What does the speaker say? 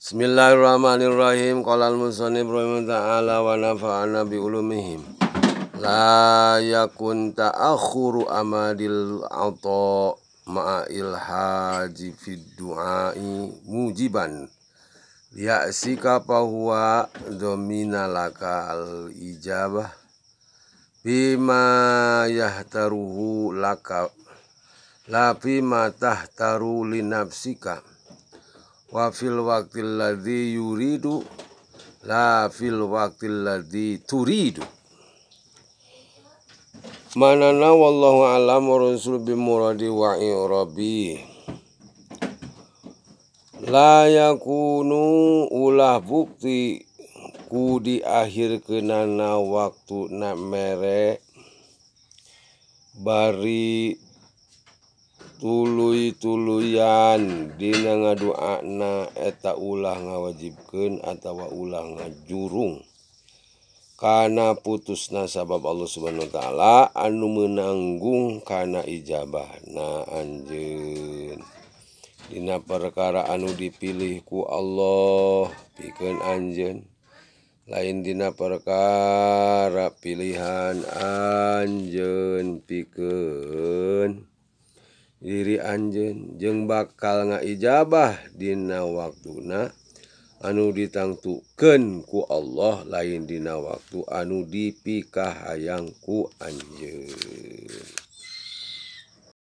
Bismillahirrahmanirrahim. Qala al-musannif ta'ala wa nafa'ana bi ulumihim. La yakun ta'akhuru amadil auto ma'a ilhaji fi du'ai mujiban. Ya'sika fahuwa domina laka al-ijabah. Bima yahtaruhu laka. La bima tahtaru linafsika. nafsika wa fil waqtil ladzi yuridu la fil waqtil ladzi turidu manana wallahu alam rasul bi muradi wa irabi la yakunu ulah bukti ku di akhir kenana waktu nak mere bari tulutuluyan Di ngadu anak tak ulah ngawajibkan atau ulang jurung karena putus nasabab Allah subhanahu ta'ala anu menanggung karena ijabah na Anjng Dina perkara anu dipilihku Allah pikir Anjen lain Di perkara pilihan Anjen pikir Anj jeng bakal nga ijabah Dina waktu na anu ditangkenku Allah lain dina waktu anu dipikah ayangku anjing